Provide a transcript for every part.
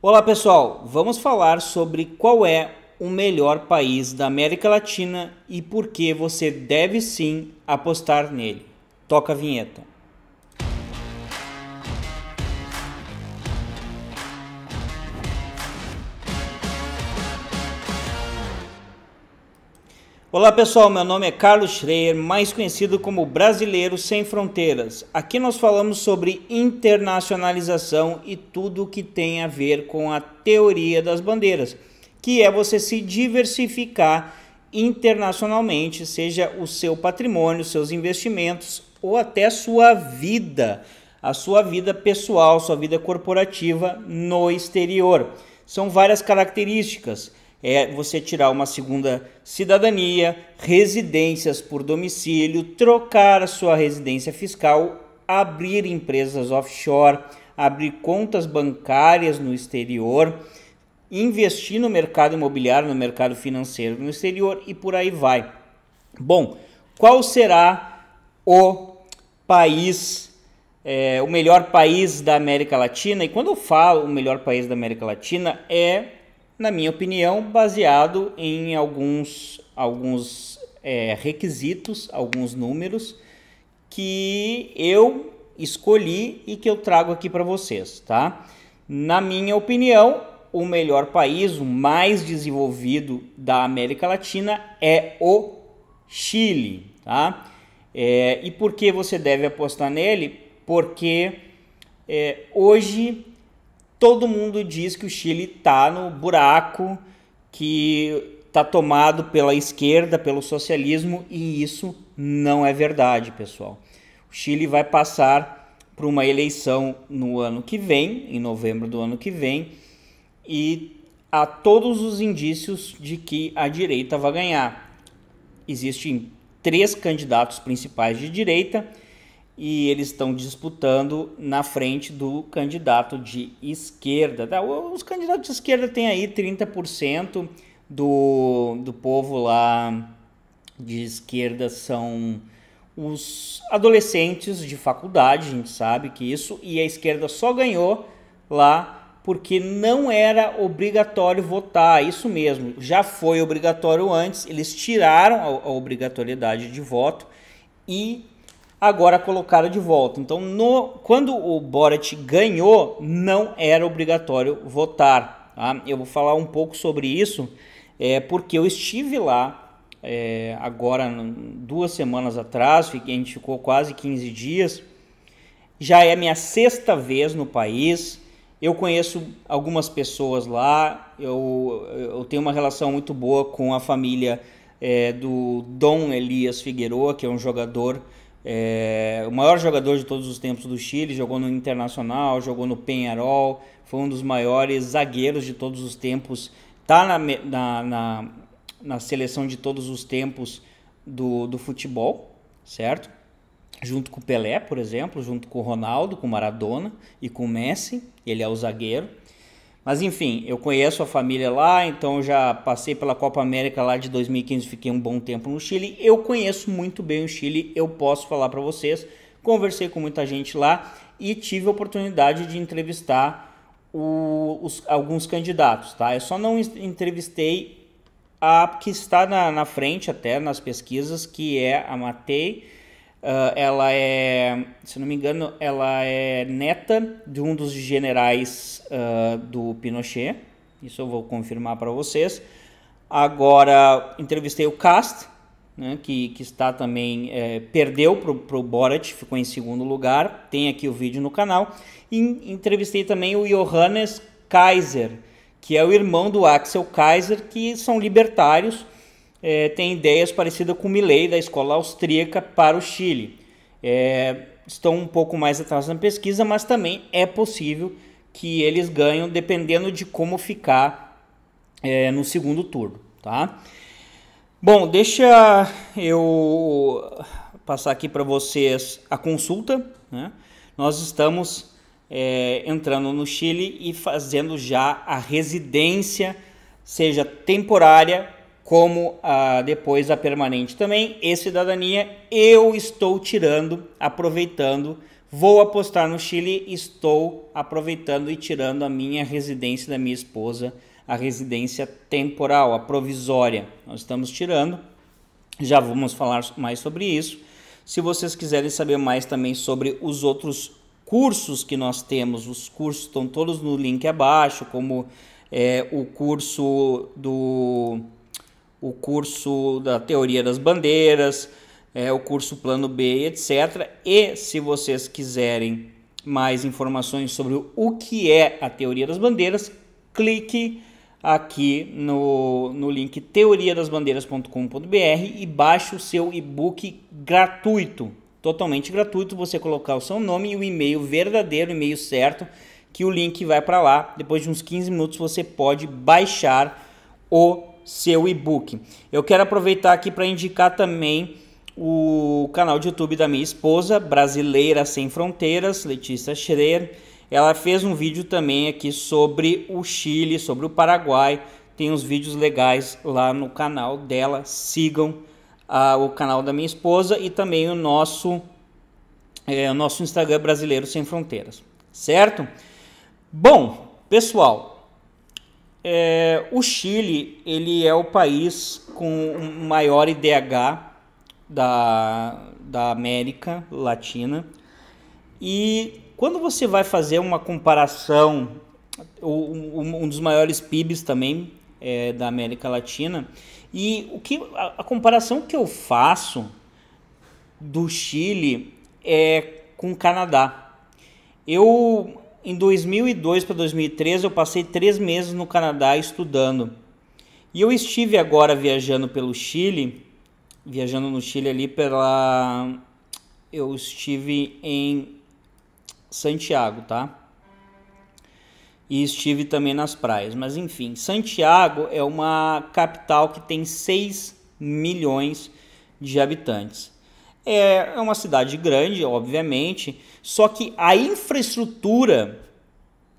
Olá pessoal, vamos falar sobre qual é o melhor país da América Latina e por que você deve sim apostar nele. Toca a vinheta. Olá pessoal, meu nome é Carlos Schreier, mais conhecido como Brasileiro Sem Fronteiras. Aqui nós falamos sobre internacionalização e tudo o que tem a ver com a teoria das bandeiras, que é você se diversificar internacionalmente, seja o seu patrimônio, seus investimentos ou até sua vida, a sua vida pessoal, sua vida corporativa no exterior. São várias características é você tirar uma segunda cidadania, residências por domicílio, trocar sua residência fiscal, abrir empresas offshore, abrir contas bancárias no exterior, investir no mercado imobiliário, no mercado financeiro no exterior e por aí vai. Bom, qual será o país, é, o melhor país da América Latina? E quando eu falo o melhor país da América Latina, é na minha opinião, baseado em alguns, alguns é, requisitos, alguns números que eu escolhi e que eu trago aqui para vocês, tá? Na minha opinião, o melhor país, o mais desenvolvido da América Latina é o Chile, tá? É, e por que você deve apostar nele? Porque é, hoje todo mundo diz que o Chile está no buraco, que está tomado pela esquerda, pelo socialismo, e isso não é verdade, pessoal. O Chile vai passar por uma eleição no ano que vem, em novembro do ano que vem, e há todos os indícios de que a direita vai ganhar. Existem três candidatos principais de direita e eles estão disputando na frente do candidato de esquerda. Tá? Os candidatos de esquerda têm aí 30% do, do povo lá de esquerda são os adolescentes de faculdade, a gente sabe que isso, e a esquerda só ganhou lá porque não era obrigatório votar, isso mesmo, já foi obrigatório antes, eles tiraram a, a obrigatoriedade de voto e agora colocaram de volta. Então, no, quando o Borat ganhou, não era obrigatório votar. Tá? Eu vou falar um pouco sobre isso, é, porque eu estive lá é, agora duas semanas atrás, a gente ficou quase 15 dias. Já é minha sexta vez no país. Eu conheço algumas pessoas lá, eu, eu tenho uma relação muito boa com a família é, do Dom Elias Figueroa, que é um jogador é, o maior jogador de todos os tempos do Chile, jogou no Internacional, jogou no Penharol, foi um dos maiores zagueiros de todos os tempos, tá na, na, na, na seleção de todos os tempos do, do futebol, certo? Junto com o Pelé, por exemplo, junto com o Ronaldo, com o Maradona e com o Messi, ele é o zagueiro. Mas enfim, eu conheço a família lá, então já passei pela Copa América lá de 2015, fiquei um bom tempo no Chile. Eu conheço muito bem o Chile, eu posso falar para vocês. Conversei com muita gente lá e tive a oportunidade de entrevistar o, os, alguns candidatos, tá? Eu só não entrevistei a que está na, na frente até nas pesquisas, que é a Matei Uh, ela é, se não me engano, ela é neta de um dos generais uh, do Pinochet. Isso eu vou confirmar para vocês. Agora, entrevistei o Cast, né, que, que está também, é, perdeu para o Borat, ficou em segundo lugar. Tem aqui o vídeo no canal. E entrevistei também o Johannes Kaiser, que é o irmão do Axel Kaiser, que são libertários é, tem ideias parecidas com o Milley, da escola austríaca, para o Chile. É, estão um pouco mais atrás na pesquisa, mas também é possível que eles ganham dependendo de como ficar é, no segundo turno, tá? Bom, deixa eu passar aqui para vocês a consulta. Né? Nós estamos é, entrando no Chile e fazendo já a residência, seja temporária como a, ah, depois a permanente também e cidadania, eu estou tirando, aproveitando, vou apostar no Chile, estou aproveitando e tirando a minha residência da minha esposa, a residência temporal, a provisória. Nós estamos tirando, já vamos falar mais sobre isso. Se vocês quiserem saber mais também sobre os outros cursos que nós temos, os cursos estão todos no link abaixo, como é, o curso do o curso da teoria das bandeiras, é, o curso plano B, etc. E se vocês quiserem mais informações sobre o que é a teoria das bandeiras, clique aqui no, no link teoriadasbandeiras.com.br e baixe o seu e-book gratuito, totalmente gratuito, você colocar o seu nome e o e-mail verdadeiro, o e-mail certo, que o link vai para lá. Depois de uns 15 minutos você pode baixar o seu e-book. Eu quero aproveitar aqui para indicar também o canal de YouTube da minha esposa, Brasileira Sem Fronteiras, Letícia Schreier. Ela fez um vídeo também aqui sobre o Chile, sobre o Paraguai. Tem uns vídeos legais lá no canal dela. Sigam ah, o canal da minha esposa e também o nosso, é, o nosso Instagram Brasileiro Sem Fronteiras, certo? Bom, pessoal, é, o Chile ele é o país com o maior IDH da, da América Latina. E quando você vai fazer uma comparação, um, um dos maiores PIBs também é, da América Latina, e o que, a, a comparação que eu faço do Chile é com o Canadá. Eu em 2002 para 2013 eu passei três meses no Canadá estudando. E eu estive agora viajando pelo Chile, viajando no Chile ali pela. Eu estive em Santiago, tá? E estive também nas praias. Mas enfim, Santiago é uma capital que tem 6 milhões de habitantes. É, é uma cidade grande, obviamente, só que a infraestrutura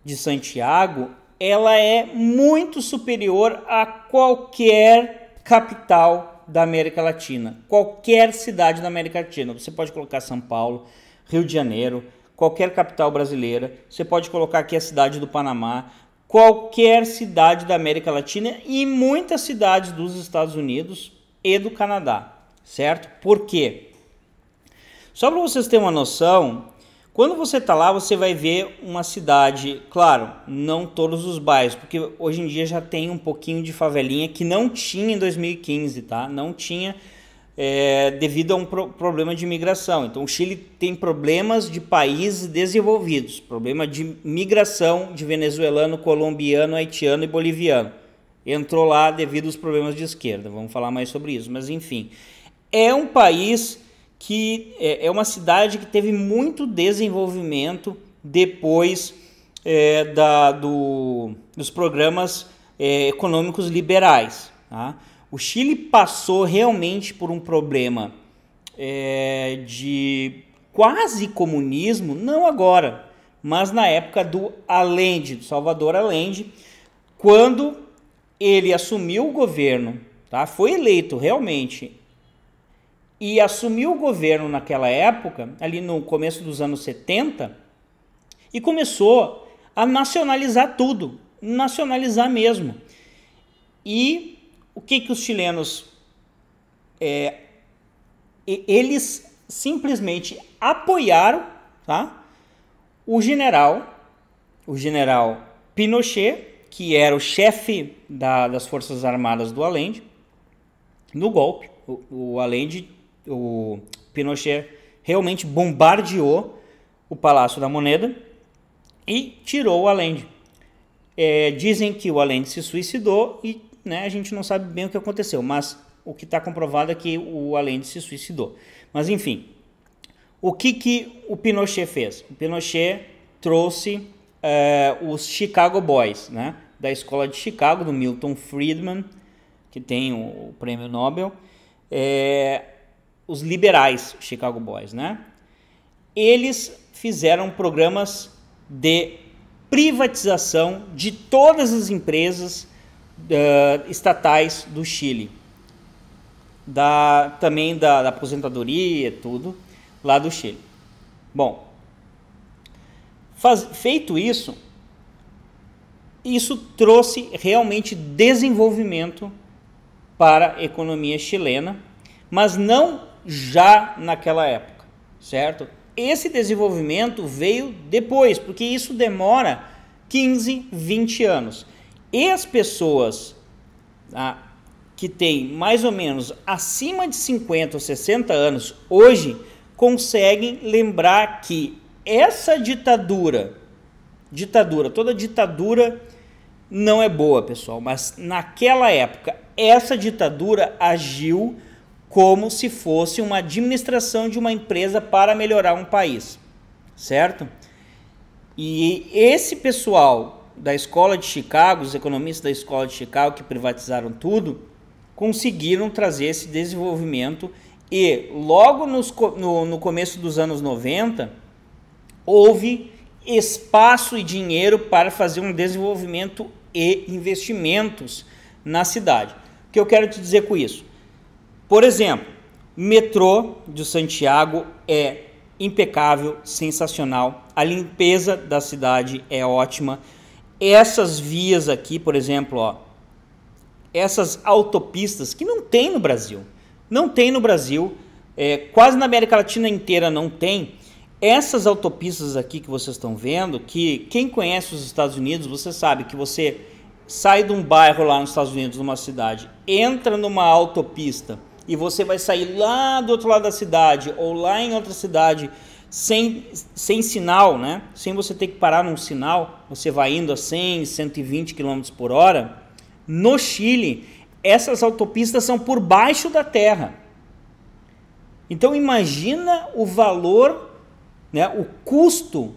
de Santiago ela é muito superior a qualquer capital da América Latina, qualquer cidade da América Latina. Você pode colocar São Paulo, Rio de Janeiro, qualquer capital brasileira. Você pode colocar aqui a cidade do Panamá, qualquer cidade da América Latina e muitas cidades dos Estados Unidos e do Canadá, certo? Por quê? Só para vocês terem uma noção, quando você está lá, você vai ver uma cidade, claro, não todos os bairros, porque hoje em dia já tem um pouquinho de favelinha que não tinha em 2015, tá? Não tinha é, devido a um pro problema de migração. Então, o Chile tem problemas de países desenvolvidos, problema de migração de venezuelano, colombiano, haitiano e boliviano. Entrou lá devido aos problemas de esquerda. Vamos falar mais sobre isso, mas enfim, é um país que é, é uma cidade que teve muito desenvolvimento depois é, da, do, dos programas é, econômicos liberais. Tá? O Chile passou realmente por um problema é, de quase comunismo, não agora, mas na época do Allende, do Salvador Allende, quando ele assumiu o governo, tá? foi eleito realmente e assumiu o governo naquela época, ali no começo dos anos 70, e começou a nacionalizar tudo, nacionalizar mesmo. E o que, que os chilenos. É, eles simplesmente apoiaram tá, o general, o general Pinochet, que era o chefe da, das Forças Armadas do Allende, no golpe. O, o Allende o Pinochet realmente bombardeou o Palácio da Moneda e tirou o Allende. É, dizem que o Allende se suicidou e né, a gente não sabe bem o que aconteceu, mas o que está comprovado é que o Allende se suicidou. Mas enfim, o que, que o Pinochet fez? O Pinochet trouxe é, os Chicago Boys, né, da escola de Chicago, do Milton Friedman, que tem o, o prêmio Nobel, é, os liberais Chicago Boys, né? Eles fizeram programas de privatização de todas as empresas uh, estatais do Chile, da também da, da aposentadoria, tudo lá do Chile. Bom, faz, feito isso, isso trouxe realmente desenvolvimento para a economia chilena, mas não já naquela época, certo? Esse desenvolvimento veio depois, porque isso demora 15, 20 anos. E as pessoas ah, que têm mais ou menos acima de 50 ou 60 anos hoje conseguem lembrar que essa ditadura, ditadura, toda ditadura não é boa, pessoal, mas naquela época essa ditadura agiu como se fosse uma administração de uma empresa para melhorar um país, certo? E esse pessoal da escola de Chicago, os economistas da escola de Chicago que privatizaram tudo, conseguiram trazer esse desenvolvimento e logo nos, no, no começo dos anos 90 houve espaço e dinheiro para fazer um desenvolvimento e investimentos na cidade. O que eu quero te dizer com isso? Por exemplo, metrô de Santiago é impecável, sensacional. A limpeza da cidade é ótima. Essas vias aqui, por exemplo, ó, essas autopistas que não tem no Brasil, não tem no Brasil, é, quase na América Latina inteira não tem. Essas autopistas aqui que vocês estão vendo, que quem conhece os Estados Unidos, você sabe que você sai de um bairro lá nos Estados Unidos, numa cidade, entra numa autopista e você vai sair lá do outro lado da cidade ou lá em outra cidade sem, sem sinal, né? Sem você ter que parar num sinal, você vai indo a 100, 120 km por hora. No Chile, essas autopistas são por baixo da terra. Então imagina o valor, né, o custo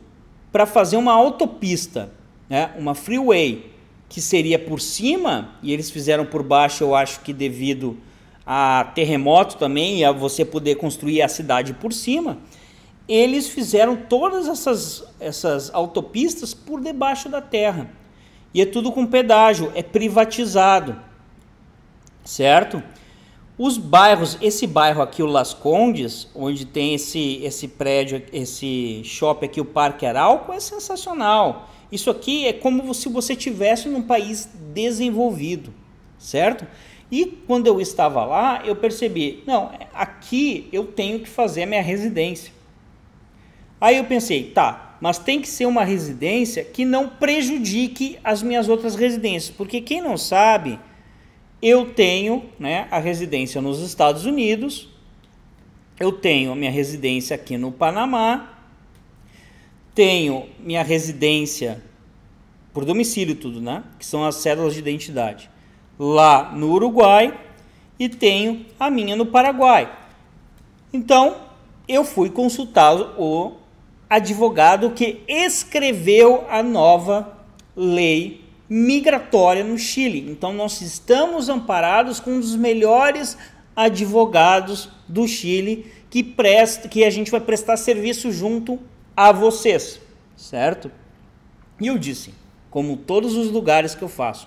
para fazer uma autopista, né, uma freeway, que seria por cima, e eles fizeram por baixo, eu acho que devido a terremoto também e a você poder construir a cidade por cima, eles fizeram todas essas, essas autopistas por debaixo da terra. E é tudo com pedágio, é privatizado. Certo? Os bairros, esse bairro aqui, o Las Condes, onde tem esse, esse prédio, esse shopping aqui, o Parque Arauco, é sensacional. Isso aqui é como se você tivesse num país desenvolvido, certo? E quando eu estava lá, eu percebi, não, aqui eu tenho que fazer a minha residência. Aí eu pensei, tá, mas tem que ser uma residência que não prejudique as minhas outras residências, porque quem não sabe, eu tenho, né, a residência nos Estados Unidos, eu tenho a minha residência aqui no Panamá, tenho minha residência por domicílio tudo, né? Que são as cédulas de identidade lá no Uruguai e tenho a minha no Paraguai. Então, eu fui consultar o advogado que escreveu a nova lei migratória no Chile. Então, nós estamos amparados com um dos melhores advogados do Chile que presta, que a gente vai prestar serviço junto a vocês, certo? E eu disse, como todos os lugares que eu faço,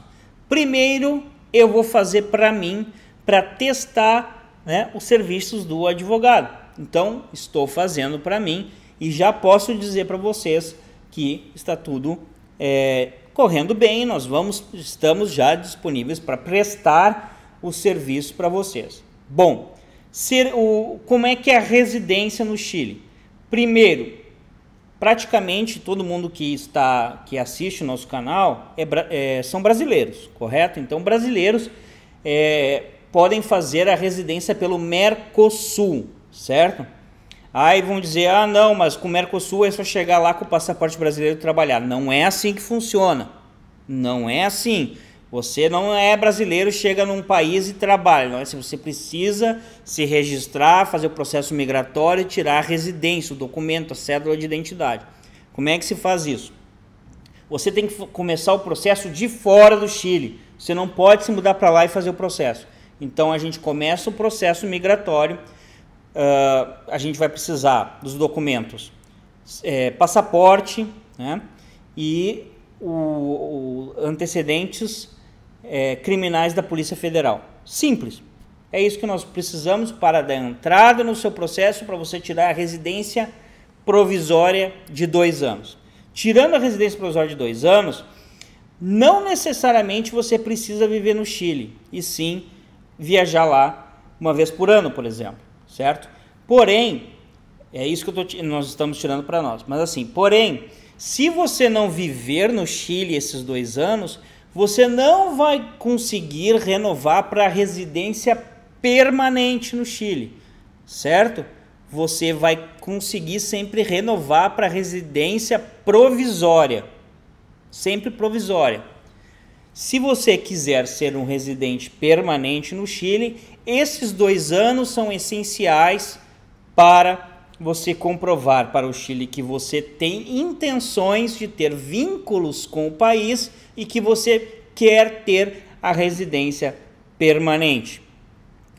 primeiro eu vou fazer para mim para testar né, os serviços do advogado. Então, estou fazendo para mim e já posso dizer para vocês que está tudo é, correndo bem. Nós vamos, estamos já disponíveis para prestar o serviço para vocês. Bom, ser o, como é que é a residência no Chile? Primeiro, praticamente todo mundo que está que assiste o nosso canal é, é, são brasileiros, correto? Então brasileiros é, podem fazer a residência pelo Mercosul, certo? Aí vão dizer, ah não, mas com o Mercosul é só chegar lá com o passaporte brasileiro e trabalhar. Não é assim que funciona. Não é assim. Você não é brasileiro, chega num país e trabalha. Não é assim, você precisa se registrar, fazer o processo migratório e tirar a residência, o documento, a cédula de identidade. Como é que se faz isso? Você tem que começar o processo de fora do Chile. Você não pode se mudar para lá e fazer o processo. Então a gente começa o processo migratório. Uh, a gente vai precisar dos documentos é, passaporte né? e o, o antecedentes é, criminais da Polícia Federal. Simples. É isso que nós precisamos para dar entrada no seu processo para você tirar a residência provisória de dois anos. Tirando a residência provisória de dois anos, não necessariamente você precisa viver no Chile, e sim viajar lá uma vez por ano, por exemplo, certo? Porém, é isso que tô, nós estamos tirando para nós. Mas assim, porém, se você não viver no Chile esses dois anos, você não vai conseguir renovar para residência permanente no Chile, certo? Você vai conseguir sempre renovar para residência provisória, sempre provisória. Se você quiser ser um residente permanente no Chile, esses dois anos são essenciais para você comprovar para o Chile que você tem intenções de ter vínculos com o país e que você quer ter a residência permanente.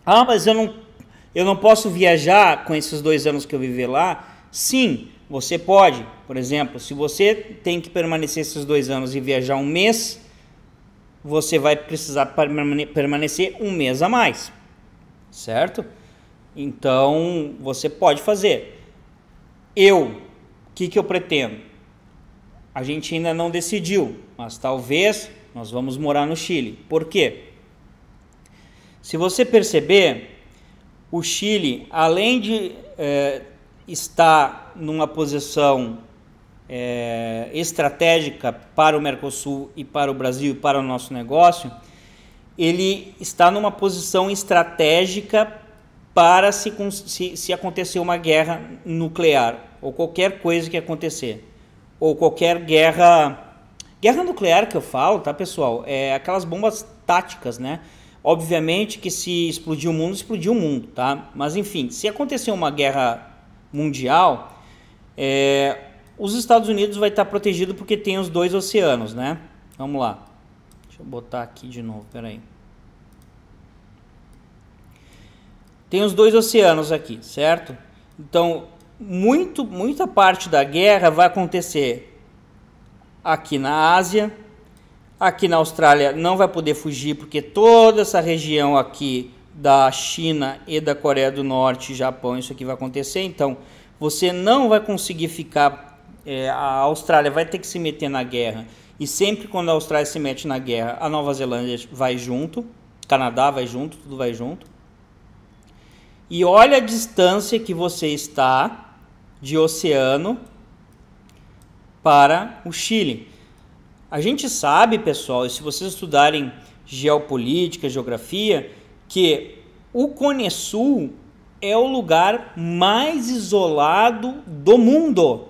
Ah, mas eu não, eu não posso viajar com esses dois anos que eu viver lá? Sim, você pode. Por exemplo, se você tem que permanecer esses dois anos e viajar um mês, você vai precisar permanecer um mês a mais, certo? Então, você pode fazer. Eu, o que, que eu pretendo? A gente ainda não decidiu, mas talvez nós vamos morar no Chile. Por quê? Se você perceber, o Chile, além de é, estar numa posição é, estratégica para o Mercosul e para o Brasil e para o nosso negócio, ele está numa posição estratégica para se, se, se acontecer uma guerra nuclear ou qualquer coisa que acontecer ou qualquer guerra guerra nuclear que eu falo, tá pessoal? É aquelas bombas táticas, né? Obviamente que se explodir o mundo, explodiu o mundo, tá? Mas enfim, se acontecer uma guerra mundial, é, os Estados Unidos vai estar protegido porque tem os dois oceanos, né? Vamos lá. Deixa eu botar aqui de novo, peraí. aí. tem os dois oceanos aqui, certo? Então, muito, muita parte da guerra vai acontecer aqui na Ásia, aqui na Austrália não vai poder fugir porque toda essa região aqui da China e da Coreia do Norte, Japão, isso aqui vai acontecer. Então, você não vai conseguir ficar. É, a Austrália vai ter que se meter na guerra. E sempre quando a Austrália se mete na guerra, a Nova Zelândia vai junto, Canadá vai junto, tudo vai junto e olha a distância que você está de oceano para o Chile. A gente sabe, pessoal, e se vocês estudarem geopolítica, geografia, que o Cone Sul é o lugar mais isolado do mundo.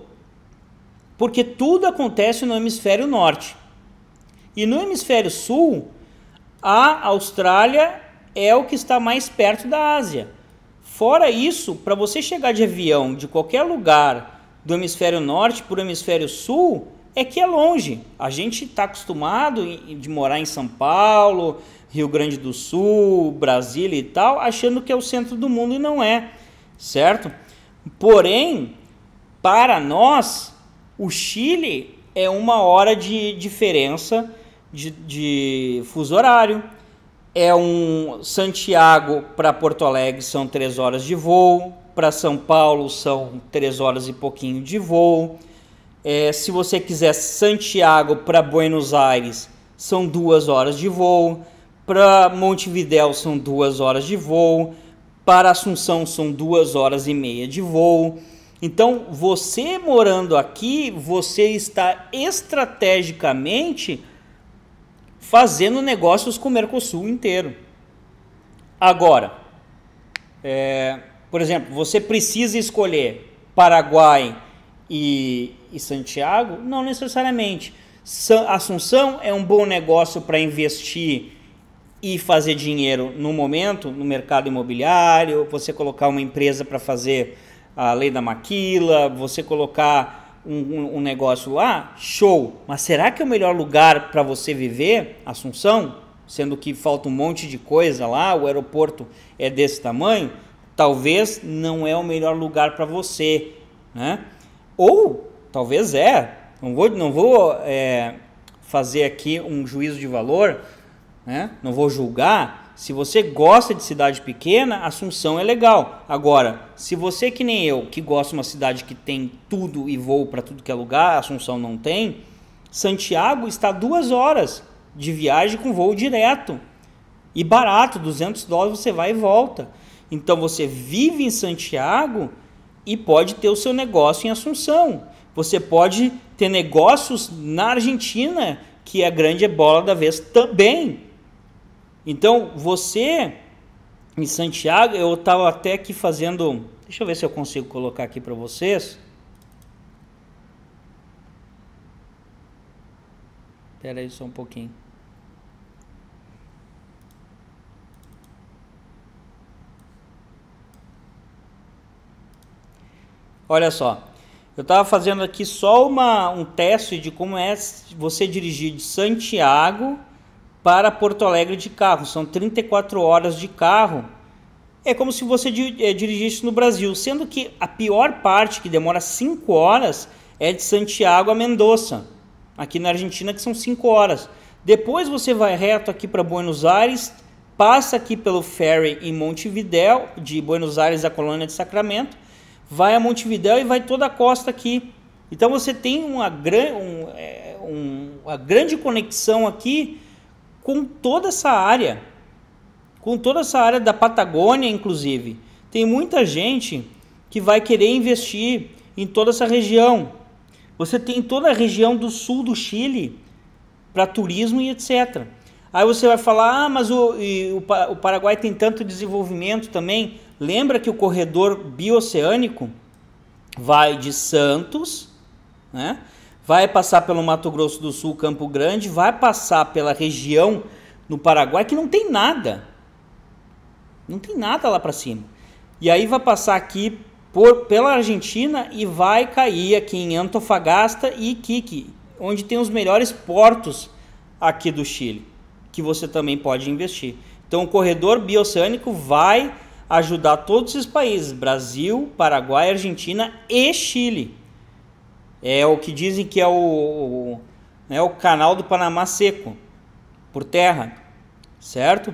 Porque tudo acontece no hemisfério norte. E no hemisfério sul, a Austrália é o que está mais perto da Ásia. Fora isso, para você chegar de avião de qualquer lugar do hemisfério norte para o hemisfério sul, é que é longe. A gente está acostumado de morar em São Paulo, Rio Grande do Sul, Brasília e tal, achando que é o centro do mundo e não é, certo? Porém, para nós, o Chile é uma hora de diferença de, de fuso horário é um Santiago para Porto Alegre são três horas de voo, para São Paulo são três horas e pouquinho de voo. É, se você quiser Santiago para Buenos Aires são duas horas de voo, para Montevidéu são duas horas de voo, para Assunção são duas horas e meia de voo. Então você morando aqui você está estrategicamente fazendo negócios com o Mercosul inteiro. Agora, é, por exemplo, você precisa escolher Paraguai e, e Santiago? Não necessariamente. Assunção é um bom negócio para investir e fazer dinheiro no momento, no mercado imobiliário, você colocar uma empresa para fazer a lei da maquila, você colocar um, um negócio lá, show. Mas será que é o melhor lugar para você viver, Assunção? Sendo que falta um monte de coisa lá, o aeroporto é desse tamanho, talvez não é o melhor lugar para você, né? Ou talvez é. Não vou, não vou é, fazer aqui um juízo de valor, né? Não vou julgar se você gosta de cidade pequena, Assunção é legal. Agora, se você que nem eu, que gosta de uma cidade que tem tudo e voo para tudo que é lugar, Assunção não tem, Santiago está duas horas de viagem com voo direto. E barato, 200 dólares você vai e volta. Então você vive em Santiago e pode ter o seu negócio em Assunção. Você pode ter negócios na Argentina, que a é grande bola da vez também. Então, você em Santiago, eu estava até aqui fazendo. Deixa eu ver se eu consigo colocar aqui para vocês. Espera aí só um pouquinho. Olha só, eu estava fazendo aqui só uma, um teste de como é você dirigir de Santiago para Porto Alegre de carro. São 34 horas de carro. É como se você eh, dirigisse no Brasil, sendo que a pior parte, que demora 5 horas, é de Santiago a Mendoza, aqui na Argentina, que são 5 horas. Depois você vai reto aqui para Buenos Aires, passa aqui pelo ferry em Montevidéu, de Buenos Aires à colônia de Sacramento, vai a Montevidéu e vai toda a costa aqui. Então você tem uma, gran, um, é, um, uma grande conexão aqui com toda essa área, com toda essa área da Patagônia, inclusive. Tem muita gente que vai querer investir em toda essa região. Você tem toda a região do sul do Chile para turismo e etc. Aí você vai falar, ah, mas o, o, o Paraguai tem tanto desenvolvimento também. Lembra que o corredor bioceânico vai de Santos, né? vai passar pelo Mato Grosso do Sul, Campo Grande, vai passar pela região no Paraguai que não tem nada. Não tem nada lá para cima. E aí vai passar aqui por, pela Argentina e vai cair aqui em Antofagasta e Iquique, onde tem os melhores portos aqui do Chile, que você também pode investir. Então o corredor bioceânico vai ajudar todos esses países, Brasil, Paraguai, Argentina e Chile. É o que dizem que é o, o, né, o canal do Panamá seco, por terra, certo?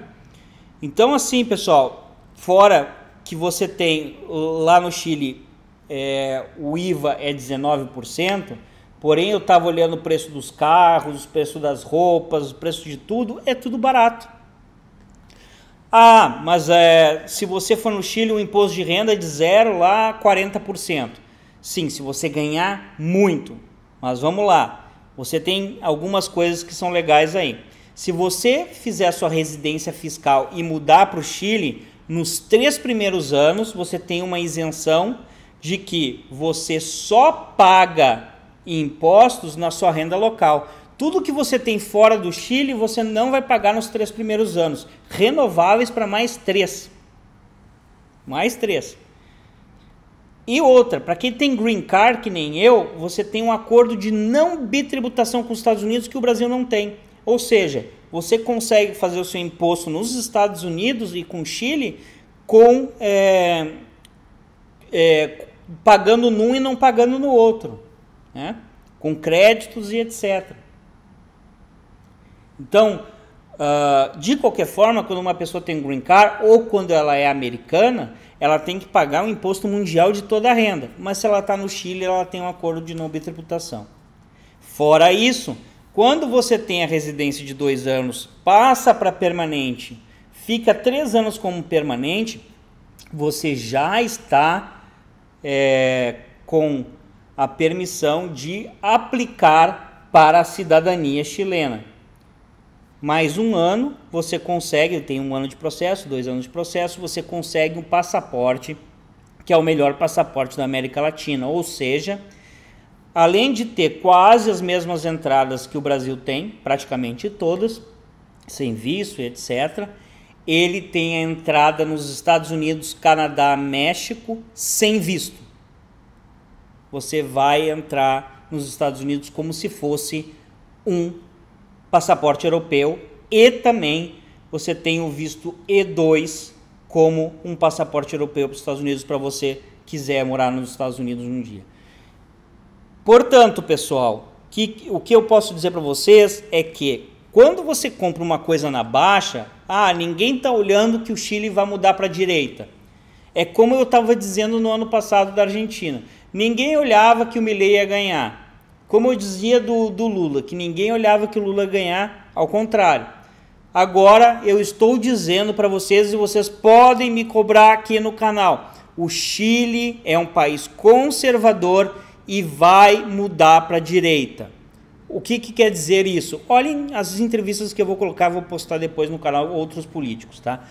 Então, assim, pessoal, fora que você tem lá no Chile é, o IVA é 19%, porém eu estava olhando o preço dos carros, o preço das roupas, o preço de tudo, é tudo barato. Ah, mas é, se você for no Chile, o imposto de renda é de zero lá 40%. Sim, se você ganhar muito. Mas vamos lá. Você tem algumas coisas que são legais aí. Se você fizer a sua residência fiscal e mudar para o Chile, nos três primeiros anos você tem uma isenção de que você só paga impostos na sua renda local. Tudo que você tem fora do Chile você não vai pagar nos três primeiros anos. Renováveis para mais três. Mais três. E outra, para quem tem green card, que nem eu, você tem um acordo de não bitributação com os Estados Unidos que o Brasil não tem. Ou seja, você consegue fazer o seu imposto nos Estados Unidos e com o Chile com, é, é, pagando num e não pagando no outro, né? com créditos e etc. Então, uh, de qualquer forma, quando uma pessoa tem green card ou quando ela é americana, ela tem que pagar o imposto mundial de toda a renda, mas se ela está no Chile, ela tem um acordo de não bitributação. Fora isso, quando você tem a residência de dois anos, passa para permanente, fica três anos como permanente, você já está é, com a permissão de aplicar para a cidadania chilena mais um ano você consegue, tem um ano de processo, dois anos de processo, você consegue um passaporte que é o melhor passaporte da América Latina, ou seja, além de ter quase as mesmas entradas que o Brasil tem, praticamente todas, sem visto, etc. Ele tem a entrada nos Estados Unidos, Canadá, México sem visto. Você vai entrar nos Estados Unidos como se fosse um passaporte europeu e também você tem o visto E2 como um passaporte europeu para os Estados Unidos para você quiser morar nos Estados Unidos um dia. Portanto, pessoal, que, o que eu posso dizer para vocês é que quando você compra uma coisa na baixa, ah, ninguém está olhando que o Chile vai mudar para a direita. É como eu estava dizendo no ano passado da Argentina. Ninguém olhava que o Milei ia ganhar. Como eu dizia do, do Lula, que ninguém olhava que o Lula ganhar, ao contrário. Agora eu estou dizendo para vocês e vocês podem me cobrar aqui no canal. O Chile é um país conservador e vai mudar para a direita. O que, que, quer dizer isso? Olhem as entrevistas que eu vou colocar, vou postar depois no canal outros políticos, tá?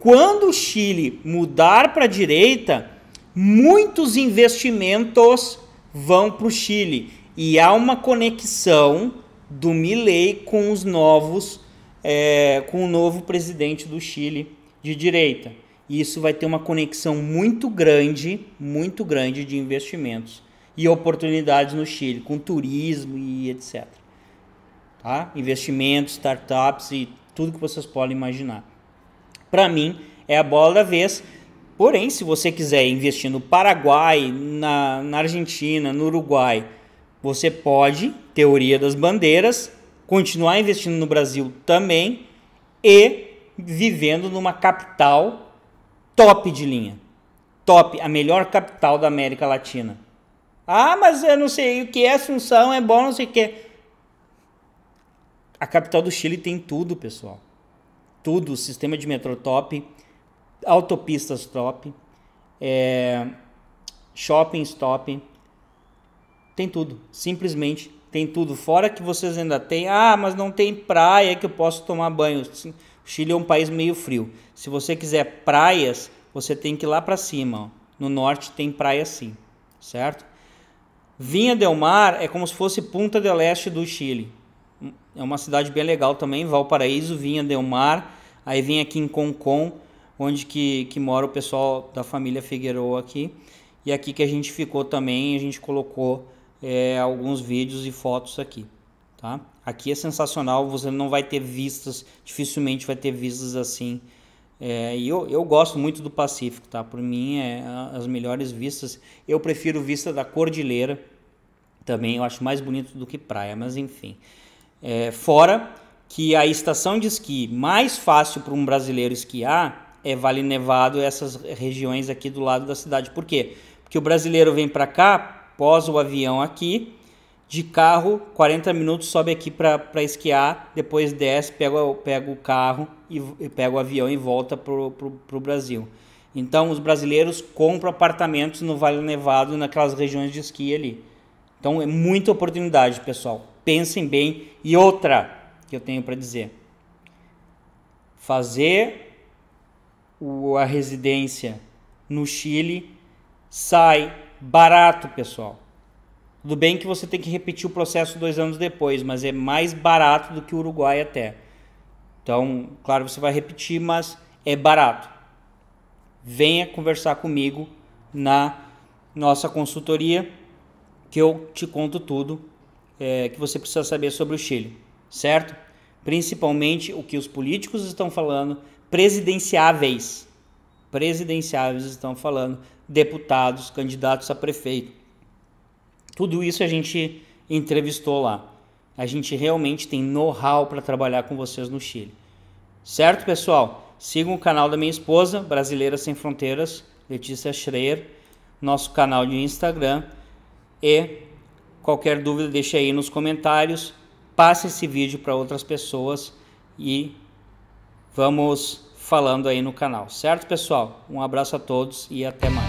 Quando o Chile mudar para a direita, muitos investimentos vão para o Chile. E há uma conexão do Milley com os novos, é, com o novo presidente do Chile de direita. E isso vai ter uma conexão muito grande, muito grande de investimentos e oportunidades no Chile, com turismo e etc. Tá? Investimentos, startups e tudo que vocês podem imaginar. Para mim, é a bola da vez. Porém, se você quiser investir no Paraguai, na, na Argentina, no Uruguai, você pode, teoria das bandeiras, continuar investindo no Brasil também e vivendo numa capital top de linha. Top, a melhor capital da América Latina. Ah, mas eu não sei o que é Assunção, é bom, não sei o que. A capital do Chile tem tudo, pessoal. Tudo, sistema de metrô top, autopistas top, é, eh, shopping top, tem tudo, simplesmente tem tudo. Fora que vocês ainda tem, ah, mas não tem praia que eu posso tomar banho. O Chile é um país meio frio. Se você quiser praias, você tem que ir lá para cima. Ó. No norte tem praia sim, certo? Vinha del Mar é como se fosse Punta del Este do Chile. É uma cidade bem legal também, Valparaíso, Vinha del Mar. Aí vem aqui em Concon, onde que, que mora o pessoal da família Figueroa aqui. E aqui que a gente ficou também, a gente colocou é, alguns vídeos e fotos aqui. Tá? Aqui é sensacional, você não vai ter vistas, dificilmente vai ter vistas assim. É, e eu, eu gosto muito do Pacífico, tá? Por mim, é as melhores vistas. Eu prefiro vista da Cordilheira, também eu acho mais bonito do que praia, mas enfim. É, fora que a estação de esqui mais fácil para um brasileiro esquiar é Vale Nevado, essas regiões aqui do lado da cidade. Por quê? Porque o brasileiro vem para cá pós o avião aqui. De carro, 40 minutos, sobe aqui para esquiar, depois desce, pega, pega o carro e, e pega o avião e volta para o Brasil. Então, os brasileiros compram apartamentos no Vale Nevado, naquelas regiões de esqui ali. Então, é muita oportunidade, pessoal. Pensem bem. E outra que eu tenho para dizer: fazer a residência no Chile sai barato, pessoal. Tudo bem que você tem que repetir o processo dois anos depois, mas é mais barato do que o Uruguai até. Então, claro, você vai repetir, mas é barato. Venha conversar comigo na nossa consultoria, que eu te conto tudo é, que você precisa saber sobre o Chile, certo? Principalmente o que os políticos estão falando, presidenciáveis. Presidenciáveis estão falando deputados, candidatos a prefeito. Tudo isso a gente entrevistou lá. A gente realmente tem know-how para trabalhar com vocês no Chile. Certo, pessoal? Sigam o canal da minha esposa, Brasileiras Sem Fronteiras, Letícia Schreier, nosso canal de Instagram. E qualquer dúvida, deixe aí nos comentários. Passe esse vídeo para outras pessoas e vamos falando aí no canal. Certo, pessoal? Um abraço a todos e até mais.